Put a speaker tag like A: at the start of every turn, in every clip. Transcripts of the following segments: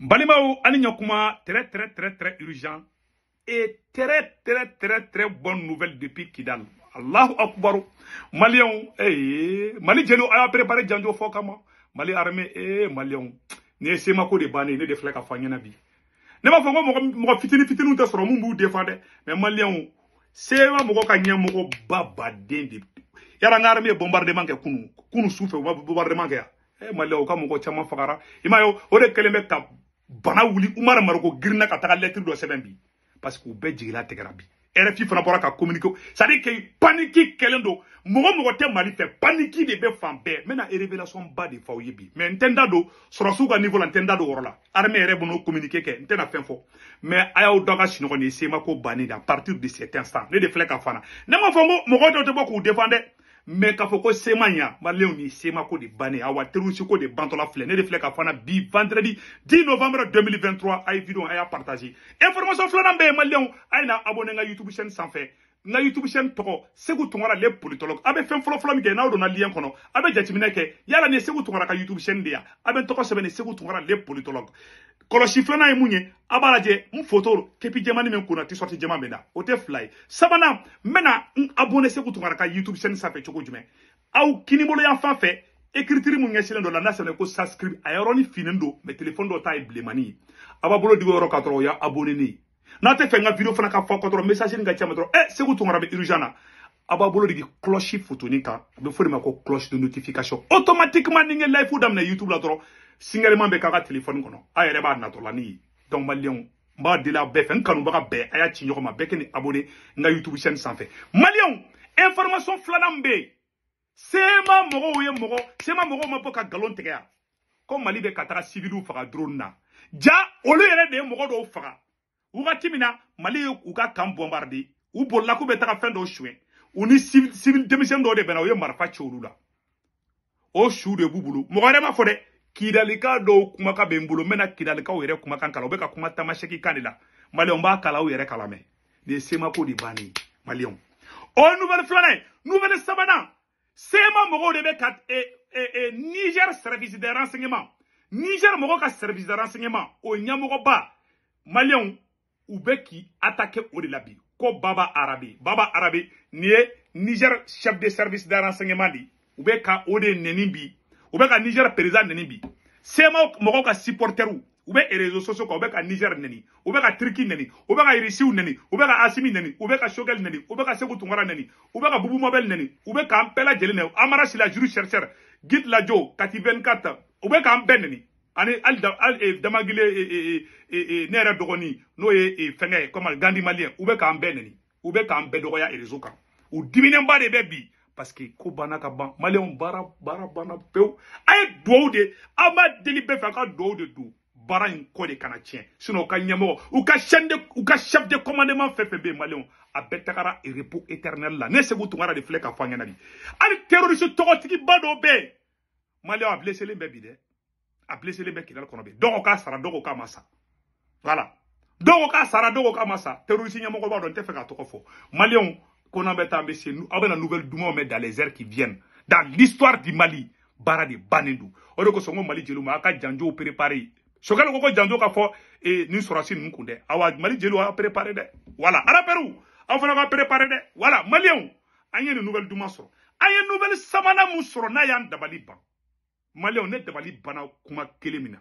A: bali ani très très très très urgent et très très très très bonne nouvelle depuis kidal allahu akbar Malion, eh, mali a préparé janjo Fokama. mali armée eh, Malion. ne ye ma de bannen ne de filɛ à bi ne ma fitini fitinu mais C'est ka bombardement kunu bombardement eh, ka fagara bana uli umar maroko girinna ka taga parce que be Tegarabi. rfi fana ka communiquer. c'est à dire que paniki kelendo. don mɔgɔ paniki de be fan Mena n révélation ba de f'aw ye mais niveau la do armée n'o mais a doga semako à partir de cet instant ne de fleka fana ne m'a mo te mɛ k'a fɔ ko sema ɲa maliyɛnw ni sema ko de bannen awa terisi ko de bantɔla filɛ ne de filɛ ka fana bi vendredi 10 novembre 2023 a ye videw a y'a partage information filanan bɛɛ ye maliyɛnw a ye na abonne n ka youtube chaîne sanfɛ na youtube chaîne tɔgɔ segu tunkara le politologue a bɛ fɛn fɔlɔfɔlɔ min kɛ n'aw donna lien kɔnɔ a bɛ jateminɛ kɛ yala nin ye segu tunkara ka youtube chaîne de ya a bɛ n tɔgɔ sɛbɛn nin segu tunkara le politologue kɔlɔsi filanan ye mun ye a b'a lajɛ n foto kepi jɛmani min kunna tisɔti jɛma bɛ da o tɛ fila ye sabanan n bɛna n abone segu tunkara ka youtube chaîne sanfɛ cogo jumɛn aw kinibolo yan fan fɛ écriture mun ɲɛsilen dɔ la n'a sɛbɛn ko subscribe a yɔrɔnin finen don mɛ telefɔni dɔ ta ye bilenmani ye a b'a bolo digi o yɔrɔ ka dɔrɔn o y'a abonene ye n'a que fɛ vidéo video fana ka fo a message ni ka chama ma Eh, ɛ je urgent na bolo cloche de ma ko cloche de notification automatiquement ni n live na youtube la dɔrɔn signalement be k'a téléphone b'a ni donc b'a de la a y'a ma abonné Na youtube chaîne Malion, information filanan C'est sema je ye sema moro. ma boka galon nkalon tigɛ katara ko mali bɛ ka drone na ja au lieu de moro do fara wagati min na mali ou u ka kan bɔnbarde u bolila k'u bɛ ou ni civil denmisɛnnin dɔw de bɛnna u ye o chou de b'u bolo mɔgɔ ma fɔ kidalika do Kumaka bɛ mena Kidalika ou bɛna kidalikaw kuma de b'a bani, malion. nouvelle filanan sema mɔgɔw de e, e e niger service de renseignement niger mɔgɔw ka service de renseignement o ɲɛmɔgɔba malion. Ubeki attaque au attaquer ko baba Arabi. baba Arabi niger chef de service de renseignement Ubeka Ode neni ka niger président nenimbi, bi sema Mokoka supporter ou. u réseaux sociaux niger neni, Ubeka bɛ Neni. Ubeka nɛni u bɛ asimi neni, Ubeka shogel neni, Ubeka nɛni Neni. Ubeka bubu Mobel Neni. Ubeka Ampela amara chercheur Git lajo kati 24 Ubeka bɛ neni, ani hali eh, damagile eh, eh, ne yɛrɛ dɔgɔnin n'o ye fɛngɛ ye comme gandi maliyɛn u bɛ k'an bɛɛ nɛni u bɛ k'an bɛɛ dɔgɔya réseau kan u diminenba de bɛ bi parce que ko banna ka ban maliyɛnw baara baara banna pewu a ye duwawu de aw ma deli bɛɛ fɛ a ka duwawu de don baara in kɔ de kana tiɲɛ sinon u ka ɲɛmɔgɔ u ka chaîne de u ka chef de commandement fɛn fɛn bɛ yen maliyɛnw a bɛɛ tagara repos éternel la ne segu tunkara de filɛ k'a fɔ an ɲɛna bi hali terroriste tɔgɔtigiba dɔ bɛ yen maliyɛnw a bileselen bɛ bi dɛ a blessé bɛ kidali qui bi dɔw Donc, sara dɔw k'a ma voilà dɔw k'a sara donc k'a ma terroriste ɲɛmɔgɔ b'a dɔn n tɛ fɛ ka tɔgɔ fɔ maliyɛnw ko n'an bɛ taa nouvelle dumanw dans les airs qui viennent dans l'histoire du Mali Bara de bannen don o de kosɔn Mali jeliw ma aw ka préparer ko ko ka fɔ et nous sɔrɔsi ninnu awa Mali jeliw aw préparer dɛ voilà arapɛriw aw on ka préparer voilà Malion. an ye nin nouvelle duman sɔrɔ an une nouvelle samana mun n'a Malion ne dabali bana kuma kelen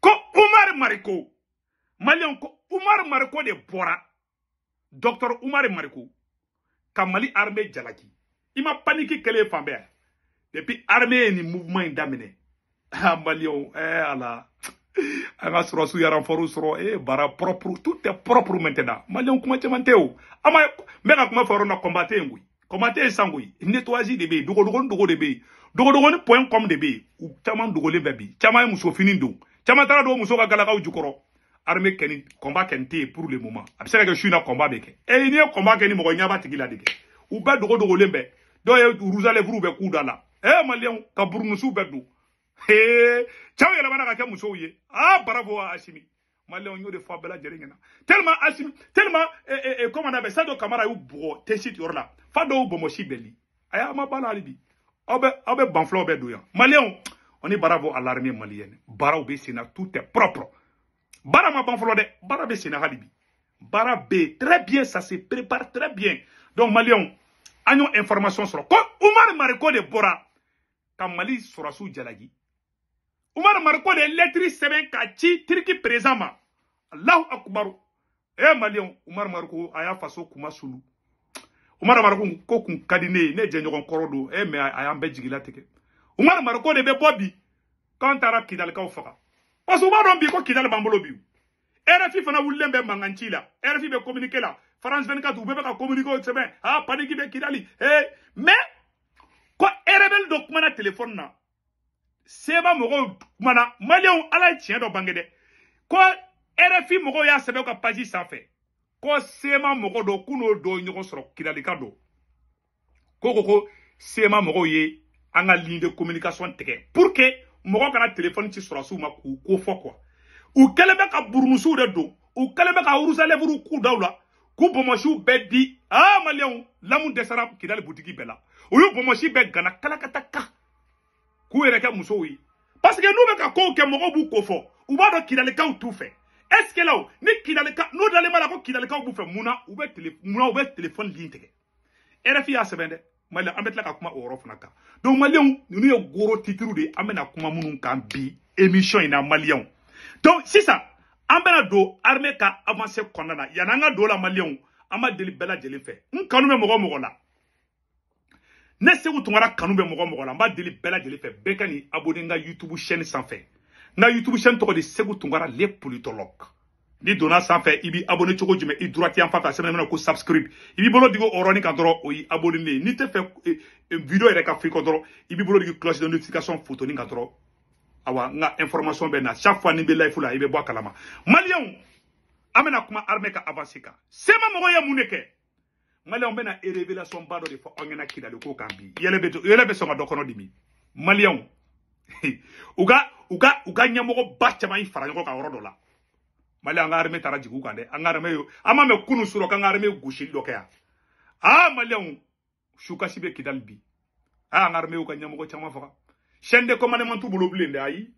A: ko umar mariko Malion ko umar mariko de Bora, docteur umar mariko ka mali armée jalaki Il ma paniqué kɛlen fan depuis armée ye mouvement in ah malion, eh ala an ka sɔrɔsiw ye eh bara propre tout est propre maintenant Malion kuma caman tɛ o an ah, ma n na combattre in komate sangui, sango ye nettoyage de bébé, yen dogodogoni dogo de point comme de bɛ yen u caman dogolen bɛ bi caman ye tellement don caman taara don ou ka armée keni combat kɛni pour le moment après bɛ se ka na combat beke. et il n'i a combat keni ni mɔgɔ la de ou u bɛɛ dogodogolen les bébés, ye Eh malion, lèvres bɛ k'u da Eh ee maliyɛnw ka burunusiw bɛɛ don ee ye Ah bravo Asimi. Maléon n y'o de fɔ a bɛɛ tellement Asimi tellement et eh, et eh, eh, comment on appelle Sadu Kamara y'u bugɔ Tesit yɔrɔ Fado ou bomoshi Aya Aya ma bala la Obe bi aw bɛ aw on est bravo à l'armée malienne baaraw tout est propre Barama ma ban de, bara baara halibi. très bien ça se prépare très bien donc maléon, an information sur quoi Omar Mariko de bora, ka Mali jalagi Umar mariko de lɛtiri sɛbɛn ka ci tiriki perezan Eh alahu akubaru maroko, aya faso kuma sulu Omar mariko ko kun ne ye korodo. Eh kɔrɔ aya e mɛ Omar y'an de bebobi, quand tara qui taara kidalikaw faga parce que u ko bi rfi fana wullem be mankanci la rfi bɛ la france 24 u bɛɛ bɛ ka ah paniki bɛ kidali eh mais ko rebelle dɔ téléphone na seba mɔgɔw Mana maliyɛnw ala ye Bangede. ko rfi mɔgɔw y'a sɛbɛn ka paji sanfɛ ko sema mɔgɔ do Kuno do dɔ soro sɔrɔ kiralika ko ko ko sema mɔgɔw ye anga ligne de communication teke. pour que kana téléphone ti soro ma k'u ko fɔ quoi u kɛlen ka burumusiw de do, ou kɛlen be ka buru k'u daw k'u ah maliyɛnw lamu dɛsɛra kidali butigi bela la u y'u bɔnmɔsi gana kalakata k'u yɛrɛ kɛ parce que nous bɛ ka kow kɛ mɔgɔw b'u ko fɔ u b'a dɔn est ce que la ni kidalika n'u dalen b'a la ko kidalikaw b'u fɛ mun na u bɛ tele mun na u bɛ telefɔni lin tigɛ rfi y'a sɛbɛn dɛ mali an ka kuma o yɔrɔ fana kan donc malion ninnu goro titiriw de amena kuma minnu kan bi émission in malion. donc c'est ça. bɛna don armée ka avancer kɔnɔna na yann'an ka don o la maliyɛnw an ma deli bɛɛ lajɛlen fɛ la ne segu kanube kanu bɛ mɔgɔ mɔgɔ la Mba deli bɛɛ youtube chaîne sans na youtube chaîne tɔgɔ de segu tunkara le politologue n'i donna sans i Ibi abonné cogo jumɛn i droite yan fan ko subscribe Ibi bolo digo o yɔrɔnin n'i video yɛrɛ ka ibi ibi bolo digo cloche de notification photo kan awa nga information bena na chaque fois ni n bɛ live la i kalama kuma armeka sema mɔgɔ ya muneke. Mali mena révélation ba dɔ de fɔ kambi ɲɛna kidali ko kan bi Il bɛ yɛlɛ Uga, uga, ka dɔ kɔnɔ dimi maliyɛnw u ka u ka u ka ɲɛmɔgɔba caman fara ɲɔgɔn kan yɔrɔ dɔ mali an ka armée taara jigin u kan dɛ an ka armée k'an ka armée gosili dɔ kɛ shukashi aa a sukasi bɛ kidali bi aa ah, an de commandement t'u ayi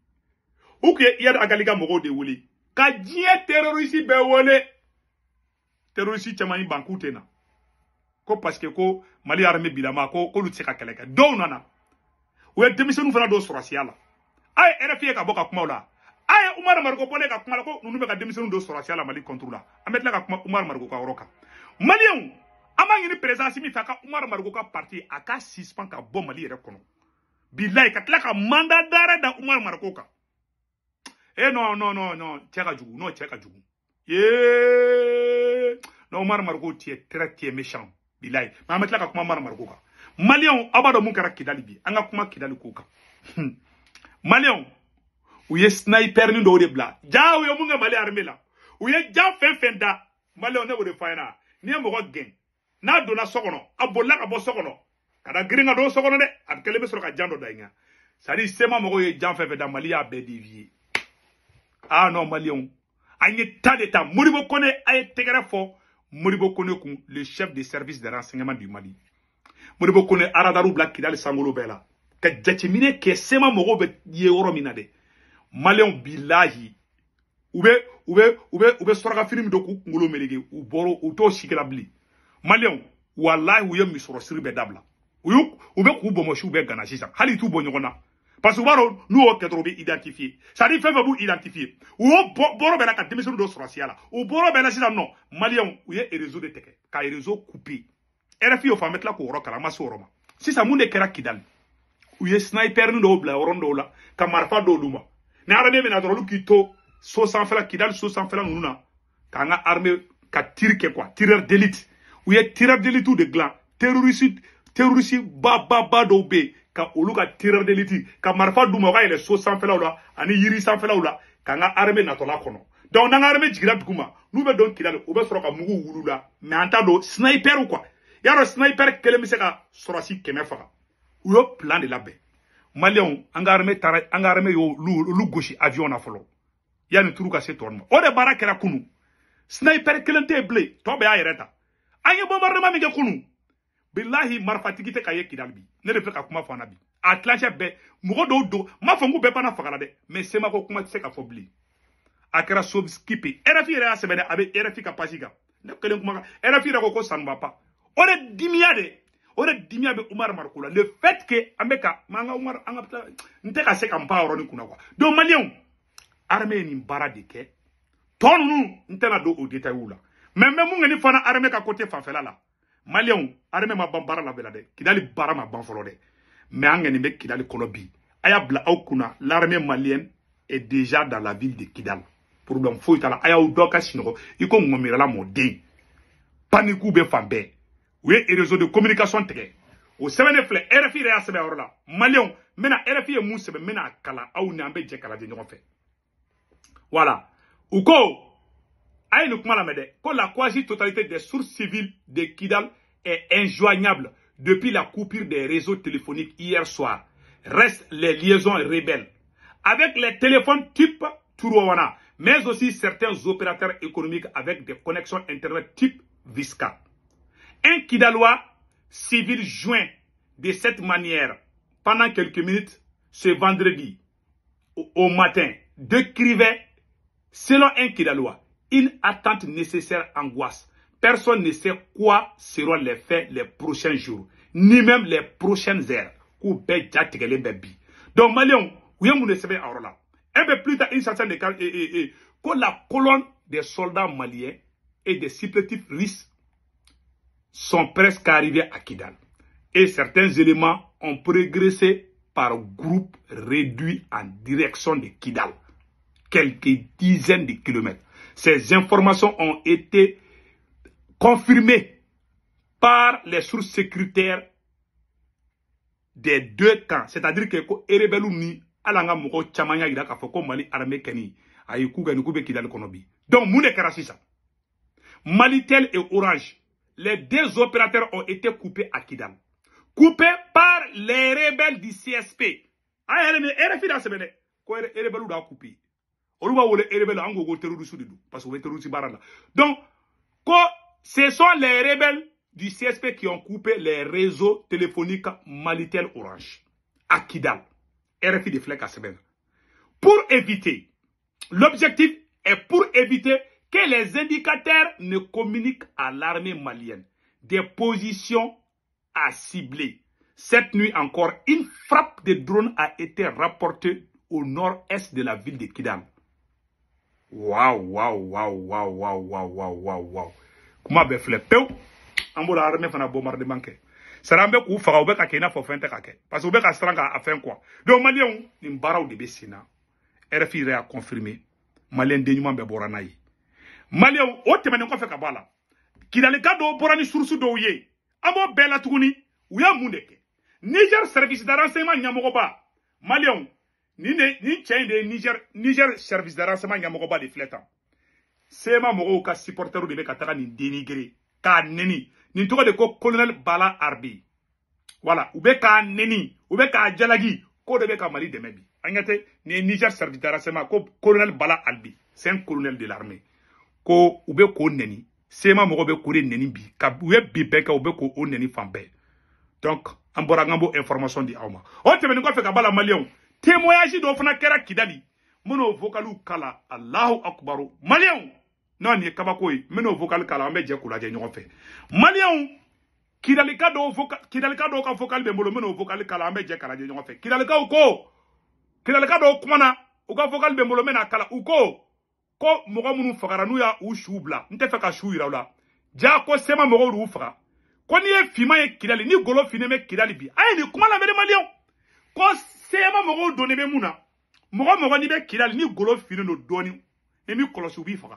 A: u a de Wuli. ka diɲɛ terroriste bɛɛ ben, wele terroriste na ko que ko mali armée bilama ko ko tɛ ka kɛlɛ kɛ dɔw nana u ye denmisɛnninw fana don sɔrɔsiya la a rfi ka boka kuma la a ye umaru mariko bɔlen ka kuma la ko ninnu bɛ ka denmisɛnninw don sɔrɔsiya la mali contrôle la an la ka kuma umaru mariko ka yɔrɔ kan maliyɛnw an b'a ɲini présidence a ka ka parti Aka ka suspend ka bɔ mali yɛrɛ kɔnɔ bilai ka mandat d'arrêt da umaru mariko ka eh non non non non cɛ ka jugu non cɛ ka jugu Yeah, non Omar mariko tu es très méchant bilayi mɛ an ka kuma mara mariko kan maliyɛnw aw mun kɛra kidali bi an kuma kidali ko kan hmm. maliyɛnw u ye sniperni de bila ja u ye mali armée la u ye ja fɛn fɛn da maliyɛnw ne b'o de n'i ye mɔgɔ gɛn n'a donna so kɔnɔ a bolila ka bɔ so kɔnɔ ka da girin ka don so kɔnɔ ka jan dɔ da sema mɔgɔw ye jan fɛn fɛn da mali y'a bɛɛ dévier ah non maliyɛnw an ye ta de ta moribo kone a ye tɛgɛrɛ fɔ Moribo Konekun, le chef des services de renseignement du Mali. Moribo Kone, Aradaru Black Kidal Sangolo Bela. Ka jatemine ke sema moro be ye yoro mina de. Malien bilahi. Oube, ube, ube, soraka film do ngolo melege. U boro, ou to shikela bli. Malien, wallahi uye misoro siri be dabla. Uyuk, oube ku bomoshi ube gana sisa. Hali tu bo parce que nous avons identifié. Ça dit, vous identifier. Ou boro bena la démission de boro bena non, malien ou réseau de teke, ka réseau coupé. on mettre la Si ça kera kidal. Ou ye sniper nous bla nous, marfa do luma. Ne nous, ne ki to so san kidal so san nous nuna. Ka nga armée tir quoi, tireur d'élite. Ou tireur d'élite de gland, terroriste terroriste baba ka olu ka tireur ka Marfa d'u ma u ka yɛlɛ so sanfɛlaw la ani yiri sanfɛlaw la k'an ka armée arme kɔnɔ donc n'an armée un don kidali u ka mugu mais tant que quoi sniper le se ka si y'o plan de la be. malion ka armée taara an ka armée y'olu avion na se tɔ o de baara kunu sniper kelen te yen bilen tɔ bɛɛ kunu bilahi marifatigi tɛ ka ye kidali bi ne de filɛ ka kuma fɔ an na bi a tilancɛ bɛɛ mɔgɔ dɔw don n m'a fɔ n k'u bɛɛ banna faga la dɛ mɛ semako kuma tɛ se ka fɔ bilen a kɛra sobiskipe rfi yɛrɛ y'a sɛbɛn dɛ a bɛ rfi ka pasi kan ne kelen kuma kan rfi yɛrɛ ko ko sanuba pa o de dimiya de o de dimiya bɛ umaru mariko le fait que an bɛ ka an ka umaru an ka n tɛ ka se ka n ba yɔrɔnin kunna kuwa donc maliyɛnw armée ye nin baara de kɛ tɔ ninnu n tɛna don o détails la mɛ n bɛ mun kɛ ni fana armée ka côté fanfɛla la Malion, armée ma bambara la bɛɛ kidali baara ma mais an kɔni kidali kolobi. Ayabla Okuna, l'armée malienne est déjà dans la ville de kidal problème faut il la a y'aw dɔ ka la i ko ŋɔmirala mɔden paniku bɛ fan bɛɛ réseau de communication très. Au sɛbɛn de rfi yɛrɛ y'a sɛbɛn orla. rfi et mun mena kala, bɛna kalan aw kala voilà u ko a ko la quasi totalité des sources civiles de kidal est injoignable depuis la coupure des réseaux téléphoniques hier soir. Restent les liaisons rebelles. Avec les téléphones type Turuwana, mais aussi certains opérateurs économiques avec des connexions Internet type Visca. Un Kidalois civil joint de cette manière pendant quelques minutes ce vendredi au matin décrivait, selon un Kidalois, une attente nécessaire angoisse personne ne sait quoi seront les faits les prochains jours, ni même les prochaines heures. Donc, Malion, un peu plus tard, une certaine que la colonne des soldats maliens et des supplétifs russes sont presque arrivés à Kidal. Et certains éléments ont progressé par groupe réduit en direction de Kidal, quelques dizaines de kilomètres. Ces informations ont été confirmé par les sources sécuritaires des deux camps. C'est-à-dire que ko Erebelumi alanga moko chamanya ira ka foko Mali armée kani ayi ku kidal Konobi. Donc Mouné kara Malitel et Orange, les deux opérateurs ont été coupés à Kidal. Coupés par les rebelles du CSP. Ayi ere ere fi da sebele. Ko ere rebelu da coupé. Oluba wole rebelu ango go terroriste du parce que terroriste barala. Donc ko ce sont les rebelles du CSP qui ont coupé les réseaux téléphoniques Malitel Orange à Kidal, RFI de Fleck à semaine. Pour éviter, l'objectif est pour éviter que les indicateurs ne communiquent à l'armée malienne des positions à cibler. Cette nuit encore, une frappe de drone a été rapportée au nord-est de la ville de Kidal. Waouh, waouh, waouh, waouh, waouh, waouh, waouh, waouh kuma be filɛ pewu la armée fana bombardement kɛ sara an bɛ k'u faga u bɛ ka kɛ n'a parce que u ka siran k'a fɛn kuwa donc de besina rfi yɛrɛ confirmé malien de ɲuman bɛɛ bɔra n'a ye maliyɛnw o tɛmɛnen kɔfɛ ka a le cadeau dɔw sur sur surusi dɔw ye an b'o bɛɛ tuguni niger service de renseignement ɲɛmɔgɔba Malion, ni ni nin de niger niger service de renseignement ɲɛmɔgɔba de filɛ sema mɔgɔw ka supporteru de bɛ ka ni dénigrer k'a neni Ni de ko colonel bala arbi voilà ubeka k'a neni u k'a ko de beka ka mali dɛmɛ bi an niger ko colonel bala arbi c'est un colonel de l'armée ko ubeko k'o neni sema mɔgɔ be k'o neni bi ka u ye ben neni ben. donc an information di auma. o oh, te kɔfɛ ka b'a malion. maliyɛnw témoignage do fana kidali Mono kala Allah akubaru Malion. Non, ni ye kabako ye n vocal k'a la je bɛ jɛ k'u lajɛ ɲɔgɔn kidalika do vocal kidalika do ka vocal bɛ n meno vocal k'a la k'a kidalika kumana u ka vocal bɛ n mena kala uko, ko ko munu fagara n'u y'a u shubla nte n ka ko sema mɔgɔw y'u faga ko n'i e fima e kidali ni golo fine bɛ kidali bi a ni nin kuma lamɛn ko sema mɔgɔw donnen bɛ mun na mɔgɔ n'i bɛ kidali ni golo fine no dɔɔnin ni m'i b'i faga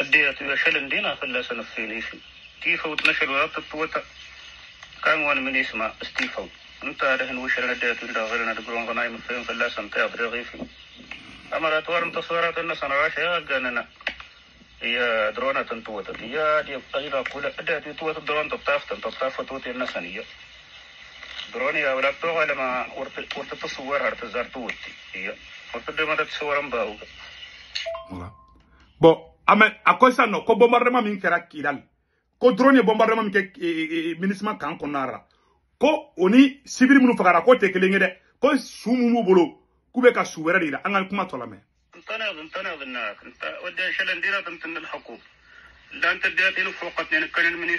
B: أديت شلن دينا فلا سنفينيسي تيفو تنشل ورابط الطوطة كان وان من يسمع استيفو انت رهن وشلن أديت ولا غيرنا دقرون غناي من فين فلا سنتي أبري غيفي أما راتوار متصورات أن سنعاش يا قاننا يا درونا تنتوتة يا دي أيضا قول أديت توتة درون تطافت تطاف توتة النسانية دروني يا ولد بتوع لما ورت تصور هرت زرتوتي هي ورت دمرت تصورم باوك
A: والله بو Amen. a quoi ça non? Quand bombardement min kɛra kidali ko drone ye bombardement min ministre kan konara. Quand oni civil ni fagara quoi te kelinge de. Quand ko su bolo Kube ka su dira. Angal kuma tɔ lamɛn.
B: انطناب انطناب النار ودي شلن ديرا تمتن لا انت ديات انو فوقت نين كان من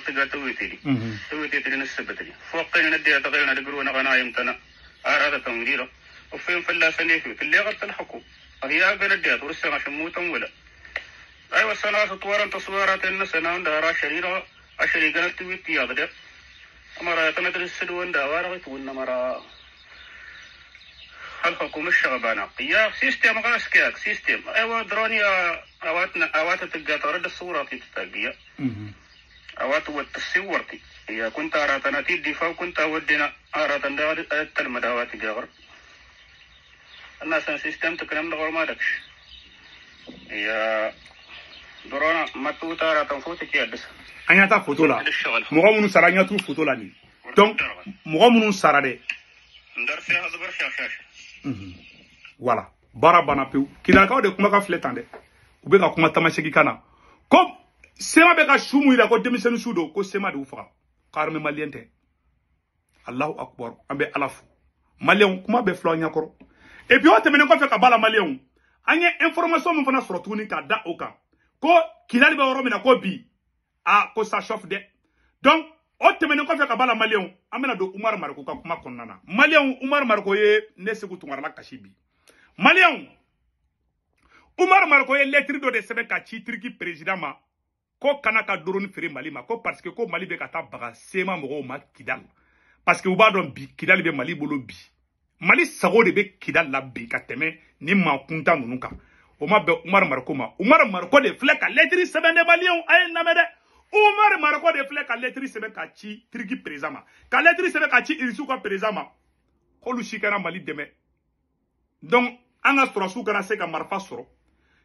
B: فلا من تيلي توي تيلي لي ديات غيرنا غنايم تنا أعاد تمريره وفين فلاسني في كل غلط الحكم هي أقل الديات ورسنا شموتا ولا أيوة سنة تطورا تصويرات إن سنة دارا شريرة أشري قلت ويتي أما أمرا يتمدر السلوان داوارا غيتون أمرا الحكومة الشغبانة يا سيستم غاس كاك سيستم أيوة دروني أواتنا أواتنا تقاطر الصورة في تتاقية hawwaatu wattasii warti yaa kunta araatanaati difaa kunta waddina araatan daawadi alattal madaawaati gaafar እና ሰን ሲስተም ትክነም ንቆር ማለክሽ ድሮና መጡታ አራተን ፎት ይያድስ
A: አኛታ ፎቶ ላ ሞቆ ሙኑ ሰራኛቱ ፎቶ ላ ኒ donc mɔgɔ minnu sara dɛ wala baara banna pewu kidalakaw de kuma ka filɛ tan dɛ u bɛ ka kuma tamasegi kan na ko sema be ka su mu yira ko denmisɛnnin su don ko sema de y'u faga karime maliyɛn allahu akbar akubaru alafu bɛ kuma bɛ filaw ɲɛkɔrɔ et puis o tɛmɛnen kɔfɛ ka b'a la maliyɛnw an ye information min fana sɔrɔ tuguni k'a da oka ko kilali bɛ yɔrɔ na ko bi a ko sa chauffe dɛ donc o te kɔfɛ ka b'a la maliyɛnw an bɛna don umaru mariko ka kuma kɔnɔna na maliyɛnw umaru ye ne segu tunkarala kasi bi maliyɛnw umaru mariko ye lɛtiri de sɛbɛn ka ci ma ko kana ka doroni feere mali ma ko parce que ko mali bɛ ka taa baga sema mɔgɔw ma kidal parce que u b'a dɔn bi kidali bɛ mali bolo bi mali sago de bɛ kidal la bi ka tɛmɛ ni maa kuntan ninnu kan o ma bɛn umaru mariko ma umaru mariko de filɛ ka lɛtiri sɛbɛn ne maliyɛnw a ye namɛ dɛ umaru mariko de filɛ ka lɛtiri sɛbɛn ka ci tiriki perezan ma ka lɛtiri sɛbɛn ka ci irisiw ka perezan ma k'olu si kana mali dɛmɛ donc an ka sɔrɔsiw kana se ka marifa sɔrɔ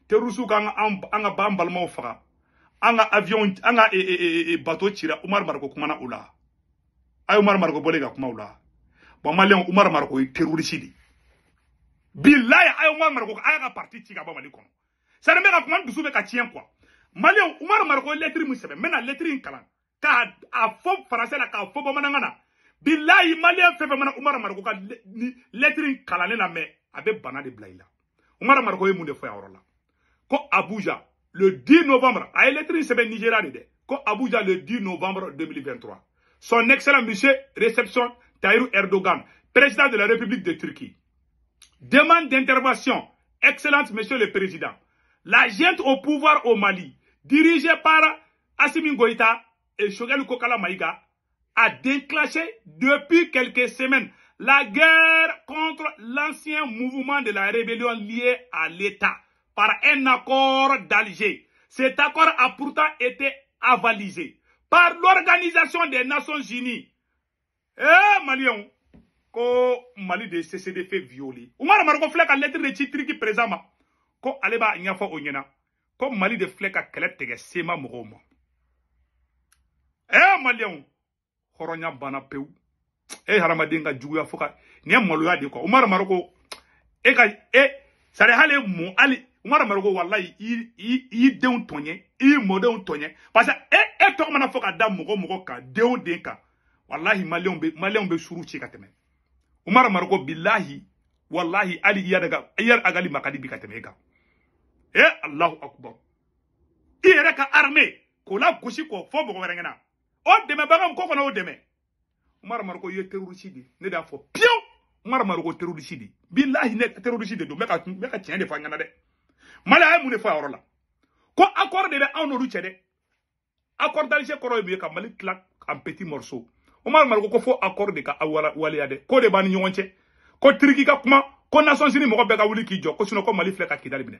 A: terisiw ka an ka an balimaw faga Anga avion anga et e, e, e, e bato cira umar marko kumana ula la a ye umar ka kuma umar e bilayi a parti ci ka mali kɔnɔ sani quoi. ka kuma dusu ka umar mena in kalan k'a a fɔ français la k'a ba mananga na bilayi maliyɛn fe mana umar Maroko ka lɛtiri in me me bana de blaila. umar e ko abuja le 10 novembre, à ah, l'électrique, c'est Abuja, le 10 novembre 2023. Son excellent monsieur réception Tayyip Erdogan, président de la République de Turquie. Demande d'intervention, excellente monsieur le président. La gente au pouvoir au Mali, dirigée par Assimi Goïta et Shogalou Kokala Maïga, a déclenché depuis quelques semaines la guerre contre l'ancien mouvement de la rébellion lié à l'État par un accord d'Alger. Cet accord a pourtant été avalisé par l'Organisation des Nations Unies. Eh, Malion, ko Mali de CCDF violé. Oumar Maroko flèche a lettre de titre qui présente. Ko Aleba Nyafo Onyena. Ko Mali de Fleck a de Sema Mourouma. Eh, Malion, Horonya Bana Peu. Eh, Haramadenga Djouya Foka. a Malouya de quoi. Oumar Maroko. Eh, eh, ça hali mu allez. Umar maroko wallahi i i yi tɔɲɛ i mɔdenw tɔɲɛ parce pasa e e tɔgɔ mana ka da mɔgɔ ka, den Wala wallahi malion be maliyɛnw suru che ka tɛmɛ Umar Marugo billahi wallahi ali yadaga, yɛrɛ agali makadi bi ka tɛmɛ e Allahu akbar i yɛrɛ ka armée k'o la k'o fɔ o deme min ko kɔnɔ o dɛmɛ Umar maroko i ye terroriste Pio ne da fo, fɔ pewu maroko Marugo terroriste de billahi ne terroriste do, don n bɛ ka de malaya ye fa de ko accord de bɛ anw n'olu cɛ dɛ accord d'alger kɔrɔ ye ka mali en petit morceau o mal mara ko ko fo accord de ka waleya dɛ k'o de b'an ni ɲɔgɔn ko triki ka kuma ko nations jini mo bɛɛ ka wuli k'i jɔ ko sinɔn ko mali filɛ ka kidali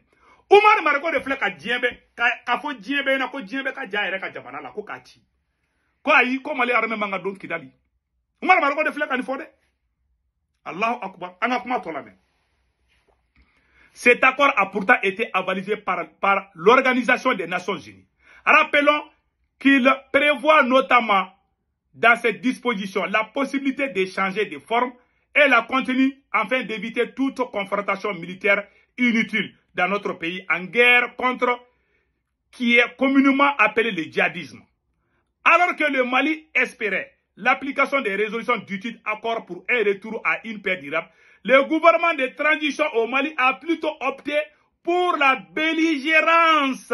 A: Omar mal ko de filɛ ka k'a fo diɲɛ na ko diɲɛ ka ja yɛrɛ ka jamana la ko k'a ci ko ayi ko mali armée manga don kidali umaru mariko de filɛ ka nin fɔ dɛ alahu akubar an kuma cet accord a pourtant été avalisé par, l'Organisation des Nations Unies. Rappelons qu'il prévoit notamment dans cette disposition la possibilité d'échanger de formes et la contenu afin d'éviter toute confrontation militaire inutile dans notre pays en guerre contre qui est communément appelé le djihadisme. Alors que le Mali espérait l'application des résolutions du accord pour un retour à une paix durable, le gouvernement de transition au Mali a plutôt opté pour la belligérance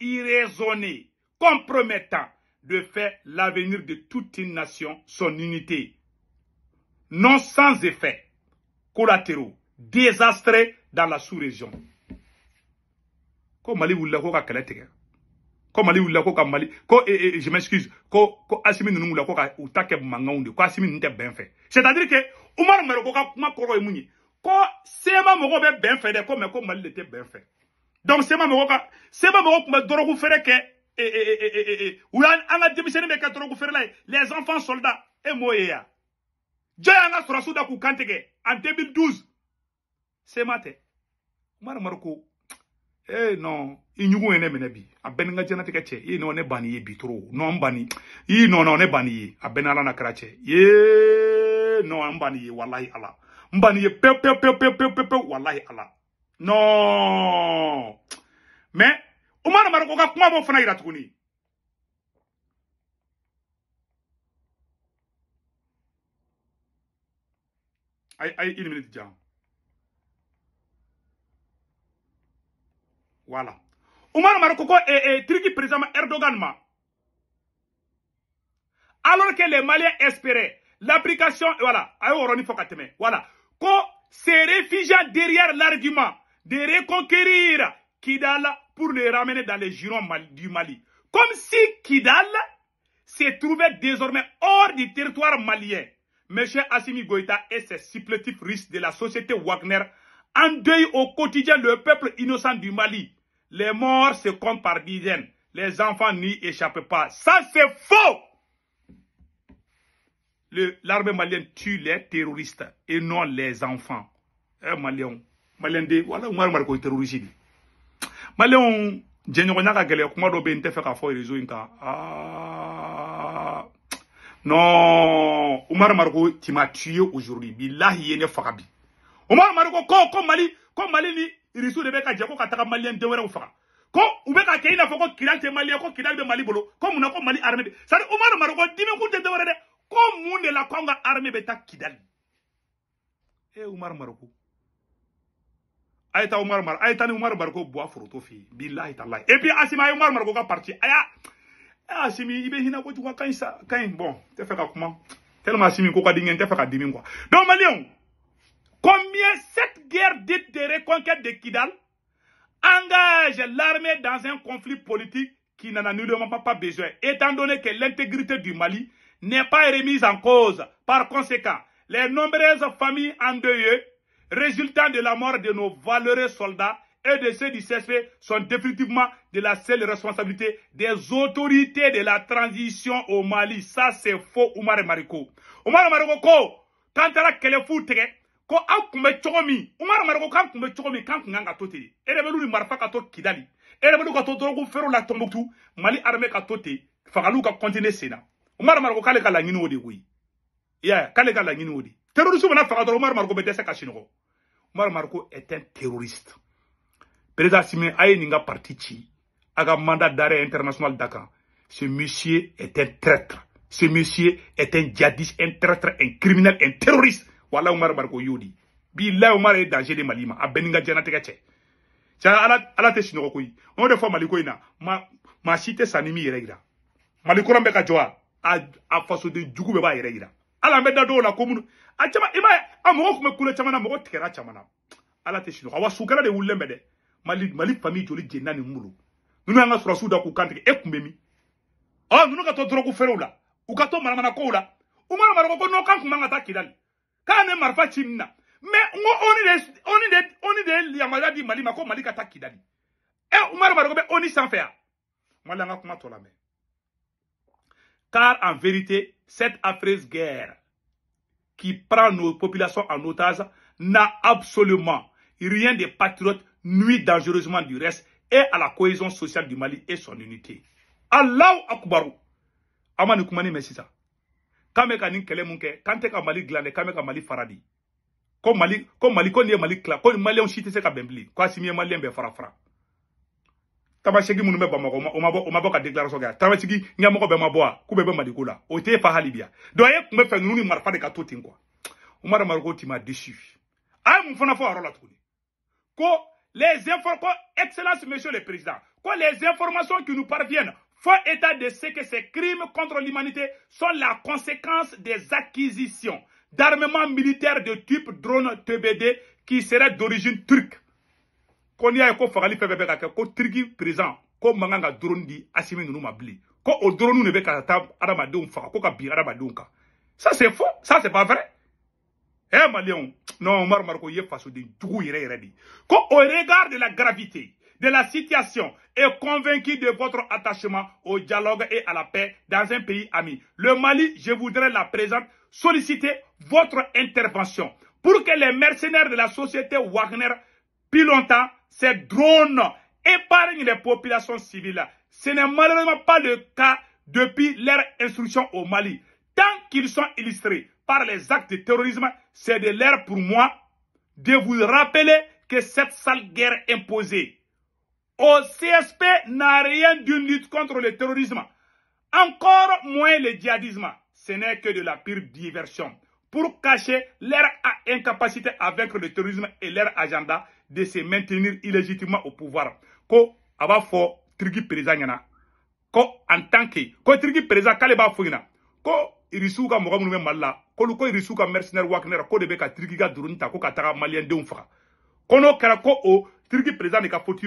A: irraisonnée, compromettant de faire l'avenir de toute une nation son unité. Non sans effet. collatéraux, désastreux dans la sous-région. Comme Mali eh, eh, je m'excuse ko ko asimi nous la ko ka ko asimi c'est à dire que Omar me ka ko de donc c'est ma ka eh, eh, eh, eh les enfants soldats et moi k'u en 2012 sema matin eh no inyugu ene mene bi abeni nga jana tike che ye no ne bani ye bitro no mbani yi no no ne bani ye abeni ala na kra che ye no mbani ye wallahi ala mbani ye pe pe pe pe pe pe, pe wallahi ala no me umana marako ka kuma bo fana ira tukuni ay ay une minute jam Voilà. Oumar Marokoko et, et président Erdogan Alors que les Maliens espéraient l'application, voilà, ah, oh, voilà, qu'on se réfugie derrière l'argument de reconquérir Kidal pour les ramener dans les jurons du Mali. Comme si Kidal se trouvait désormais hors du territoire malien. Monsieur Assimi Goïta et ses supplétifs riches de la société Wagner endeuillent au quotidien le peuple innocent du Mali. Les morts se comptent par dizaines. Les enfants n'y échappent pas. Ça, c'est faux l'armée malienne tue les terroristes et non les enfants. Eh, Malien, Malien de, voilà, moi, je suis terroriste. Malien, je ne sais pas si je un réseau. Ah, non, Omar Margo, tu m'as tué aujourd'hui. Billahi, il y a Omar Margo, comme Mali, comme Mali, irisu de ka jɛ ko ka ko u ka i ko kidal de ko kidal mali bolo ko mun mali dimi ko la konga armée beta e o mar a ye taa Mar a o ni umaru mariko buwa foroto fɛ et puis asimi a ye ka parti eh, a asimi ah hina ko ka sa bon te tɛ ka kuma tellement simi ko ka di te quoi Combien cette guerre dite de reconquête de Kidal engage l'armée dans un conflit politique qui n'en a nullement pas besoin, étant donné que l'intégrité du Mali n'est pas remise en cause. Par conséquent, les nombreuses familles endeuillées résultant de la mort de nos valeureux soldats et de ceux du CSP sont définitivement de la seule responsabilité des autorités de la transition au Mali. Ça, c'est faux, Oumar Mariko. Oumar Mariko, quand tu as ko aw kun bɛ cogo min umaru mara ko k'an kun bɛ cogo min k'an kun kan ka to ten erebɛliw ni marifa ka to kidali erebɛliw ka to dɔrɔgu feerew la tɔnbuktu mali armée ka to ten fagaliw ka kɔntine sen na umaru mara ko k'ale ka laɲini o de koyi iya k'ale ka laɲini o de terorisiw mana faga dɔrɔn umaru mara ko bɛ dɛsɛ ka sinɔgɔ umaru mara ko est un terroriste président simi a ye nin ka parti ci a ka mandat d'arrêt international da kan ce monsieur est un traître ce monsieur est un djihadiste un traître un criminel un terroriste wala umar barko yodi billahi umar Malima. danger de malima, ma a bɛɛ ni ka diɲɛnatigɛ Sanimi ala ala tɛ sinɔgɔ koyi on de na ma cité sa ni ka a jugu b'a ala an do la ko a chama ima a kule caman na mɔgɔ tigɛra na ala tɛ wa de wulilen bɛ mali mali fami joli jenina nin bolo ninnu y'an ka sɔrɔsiw da k'u e kun bɛ ka to u ka to Umar ko n'o kan kun man mais ne est me n oni de oni de oni de mali mako mali ka kidali et umaru oni sans faire kuma car en vérité cette affreuse guerre qui prend nos populations en otage n'a absolument rien de patriote nuit dangereusement du reste et à la cohésion sociale du Mali et son unité. Allahu Akbaru. Amani Koumani ça kame ka ka mali mali mali mali mali se t'e fa excellence monsieur le président ko les informations qui nous parviennent Faux état de ce que ces crimes contre l'humanité sont la conséquence des acquisitions d'armements militaires de type drone TBD qui seraient d'origine turque. Qu'on y y a ko fagali fɛn fɛn qu'on ka kɛ ko tiriki drone dit, asimi ninnu ma blé. Quand au drone nous ne ka taa adamadenw faga ko ka bin adamadenw ça c'est faux ça c'est pas vrai eh malion, non umaru mariko i ye fasoden jugu yɛrɛ Quand au regard la gravité de la situation et convaincu de votre attachement au dialogue et à la paix dans un pays ami. Le Mali, je voudrais la présente, solliciter votre intervention pour que les mercenaires de la société Wagner, plus longtemps, ces drones épargnent les populations civiles. Ce n'est malheureusement pas le cas depuis leur instruction au Mali. Tant qu'ils sont illustrés par les actes de terrorisme, c'est de l'air pour moi de vous rappeler que cette sale guerre imposée au CSP n'a rien d'une lutte contre le terrorisme, encore moins le djihadisme. Ce n'est que de la pure diversion pour cacher leur incapacité à vaincre le terrorisme et leur agenda de se maintenir illégitimement au pouvoir. Ko aba fo trigi président ko en tant que ko trigi président k'ale b'a fɔ ko irisiw ka mɔgɔ minnu bɛ mali ait un ko irisiw ka mercenaire wagner ko de bɛ ka trigi ko ka malien maliyɛndenw ko n'o ko o trigi président ne ka foti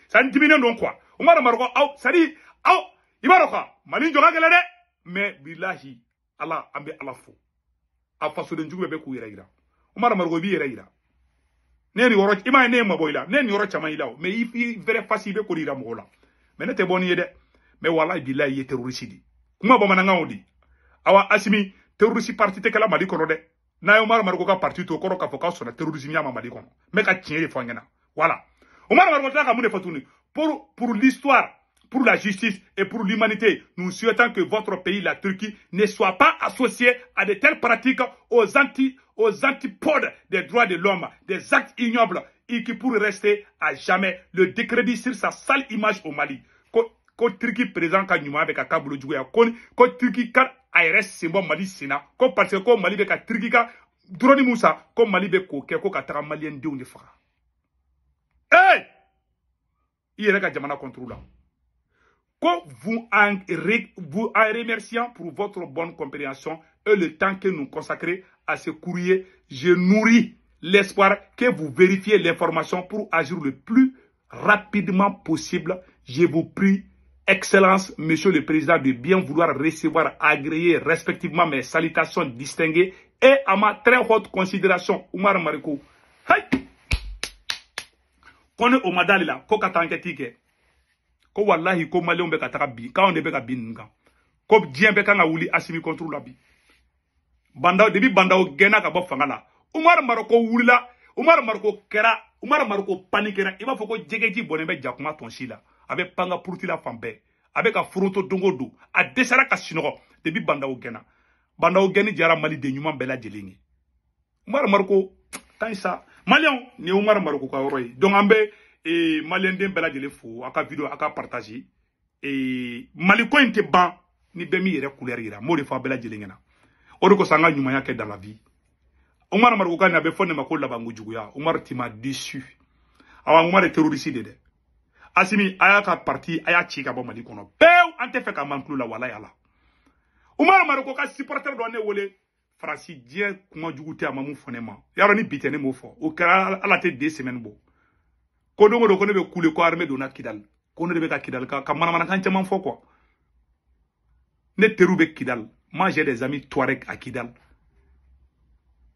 A: Sa diminen don quoi. Umar Maroko aw au aw i b'a dɔn ka bilahi Allah ambe Allah fou fo a fasodenjugu bɛɛ bɛ k'u ira yira umar ne m'a boyla. ne ye mabɔ i Mais ne ni yɔrɔ facile i ko de ne Mais voilà, wala bilahi kuma bamanankan awa asimi terroriste parti te kala mali kɔnɔ n'a ye umar ka parti to o kɔrɔ k'a fɔ k'a sɔnna terorisi ɲɛ ma pour, pour l'histoire, pour la justice et pour l'humanité, nous souhaitons que votre pays, la Turquie, ne soit pas associé à de telles pratiques aux, anti, aux antipodes des droits de l'homme, des actes ignobles et qui pourraient rester à jamais le décrédit sur sa sale image au Mali. ko turki président ka ɲuman bɛ ka k'a bolo que la Turquie, turki ka a yɛrɛ la mali Sina, ko parce que ko mali bɛ ka turki ka durɔni min que ko mali bɛ k'o kɛ ko ka taga de faga Hey! Il y vous en, vous remerciant pour votre bonne compréhension et le temps que nous consacrez à ce courrier, je nourris l'espoir que vous vérifiez l'information pour agir le plus rapidement possible. Je vous prie, Excellence, Monsieur le Président, de bien vouloir recevoir, agréer respectivement mes salutations distinguées et à ma très haute considération, Oumar Mariko, ko o Madala, la ko ka taa enquête Wallahi ko walahi ko maliyɛnw bɛ ka taga bin bin ninnu ko diɲɛ bɛɛ kan wuli asimi contre la bi debi bandao gɛnna ka fangala. fanga la umaru mariko wulila umaru mariko kera. umaru mariko pani kɛra i b'a ko jɛgɛji jakuma tɔn si la panga puruti la fambe. bɛɛ a bɛ ka foronto a desara ka sinɔgɔ debi gena. Bandao geni djara mali maliden ɲuman bɛɛ lajɛlen ye umaru mariko tan sa Malien, ni Omar Maroko ka yɔrɔ Donc ambe bɛ eh, maliyɛnden bɛɛ lajɛlen fo Malikointe video partage. et ban ni bemir m'i couleur yira. N b'o de dans la vie. Omar Maroko ka nin ma Omar tima déçu. Awa Omar terroriste de Asimi ayaka parti a y'a ci Maliko no. Mali ante la wala yala. Maroko supporter dɔ farasi diɲɛ kuma jugu tɛ a ma mun fɔ ne ma yarɔ ni bi tɛ ne m'o fɔ o kɛra ala tɛ de semaine bɔ ko don o ne kule ko armée donna kidal. ko ne de bɛ ka kidali ka ka quoi ne teriw kidal. kidali j'ai des amis touareg à kidal.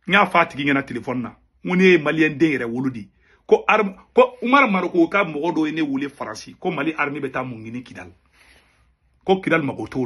A: n y'a a téléphone na n ko ne ye maliyɛn den yɛrɛ wolo de ko arme ko umaru maroko ka mɔgɔ dɔ ye ne wele faransi ko mali armée beta taa kidal. ko kidal mago t'o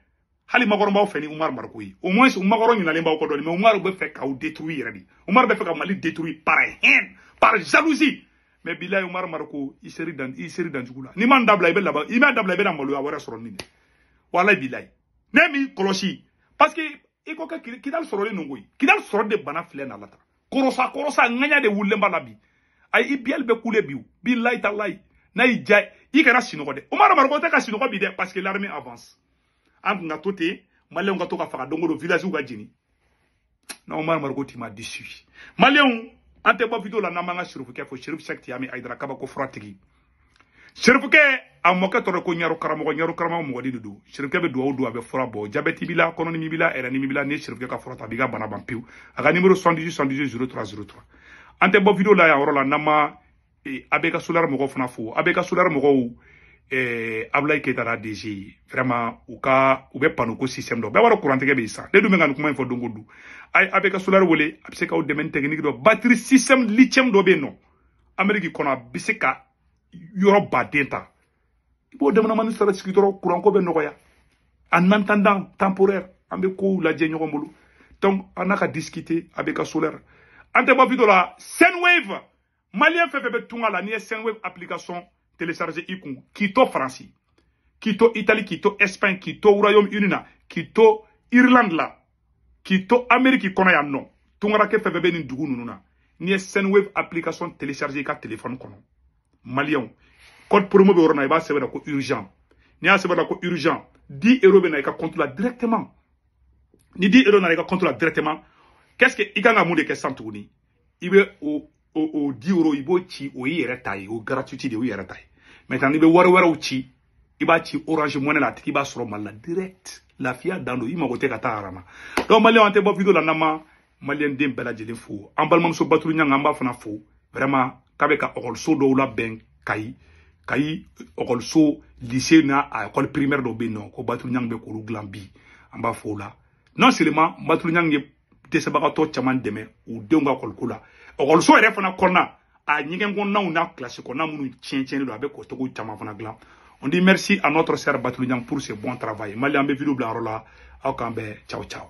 A: hali makɔrɔbaw fɛ Omar Umar Marko ye au moins makɔrɔ ɲinalen b'aw mais Umar bɛ fɛ k'aw détruire yɛrɛ de Umar bɛ fɛ ka Mali détruire par haine par jalousie mais bilahi Omar Marko i dan i seri dan jugu n'i man nin dabila i bɛ laban i ma dabila i bɛ na maloya wɛrɛ sɔrɔ parce que i Sorole kɛ kidali sɔrɔlen nin koyi kidali de bana filɛ n'a la Korosa korosa nganya de wulilen b'a la bi ayi i biyɛli bɛ kule bi bilahi talahi n'a y'i diya i kana Umar Marko ka bi parce que l'armée avance an kun ka to ten maliyɛnw ka to ka ma disu. t'i ante déçu la namanga shirufuke ka serifukɛ fo tiyami ayidara kabako frati. tigi serifukɛ a mɔkɛ ko ɲaro karamɔgɔ ɲaro karamɔgɔ mɔgɔdi de don serifukɛ bɛ be duwa a bɛ fura bɔ jabɛti bila la mi bila la ɛrɛnimi b'i n'i ka fura ta bana ban pewu numero ka 78 78 03 03 an vidéo la yan nama la n'an ma eh, abeka solar mɔgɔw fo abeka eh, abulayi keyita n'a dg vraiment ou ka ou be panuko système dɔ bɛɛ b'a dɔn kurantigɛ bɛ yen sa ne dun bɛ ko nin kuma in fɔ don o don a ye ka solari demen technique do batterie système lithium do bɛ yen nɔ amérique kɔnɔ a bɛ se ka yɔrɔ baden ta i b'o damanamani sara sigi dɔrɔn kuranko bɛ nɔgɔya en attendant temporaire an bɛ kow lajɛ ɲɔgɔn bolo donc on a ka discuter avec bɛ ka solaire an tɛ la senwave maliyɛn fɛn fɛn bɛ tunga la n'i ye senwave application télécharger icon quito k'i to faransi quito Italie, itali espagne k'i to royaume-uni quito irlande là quito to qu'on kɔnɔ yan nɔ tunkarakɛ fɛn fɛn dugu n'i senwave application télécharger ka téléphone kono malion code promo bɛ e b'a ko urgent n'i a sɛbɛn na ko urgent 10 euros bɛ na e ka compte directement ni 10 euros nana e ka compte directement qu'est-ce que Iganga kan de kɛ sisan Il o o o 10 euros o yere yɛrɛ o gratuité de o yere maintenant n'i bɛ wari wɛrɛw ci i b'a ci orange money la a b'a sɔrɔ mali direct lafiya dan don i mago tɛ ka arama donc maliyɛnw an tɛ bɔ la n'an ma maliyɛn den bɛɛ lajɛlen fo an balimamuso baturu ɲanga an b'a fana fo vraiment k'a bɛ ka ɔkɔliso dɔw labɛn kayi kayi ɔkɔliso lycée n'a a école primaire dɔ bɛ ko baturu ɲanga bɛ k'olu dilan bi an fo la non seulement baturu ɲanga ye dɛsɛbagatɔ caman dɛmɛ u denw ka ɔkɔliko la ɔkɔliso yɛrɛ fana kɔnɔna a ah, ɲɛgɛn kɔnɔnaw n'a kilasi kɔnɔna minnu tiɲɛtiɲɛnen don a bɛ k'o cogo caman glam. on dit merci à notre sœur Batulujan pour ce bon travail Malian, an bɛ vidéo bila Au la ciao ciao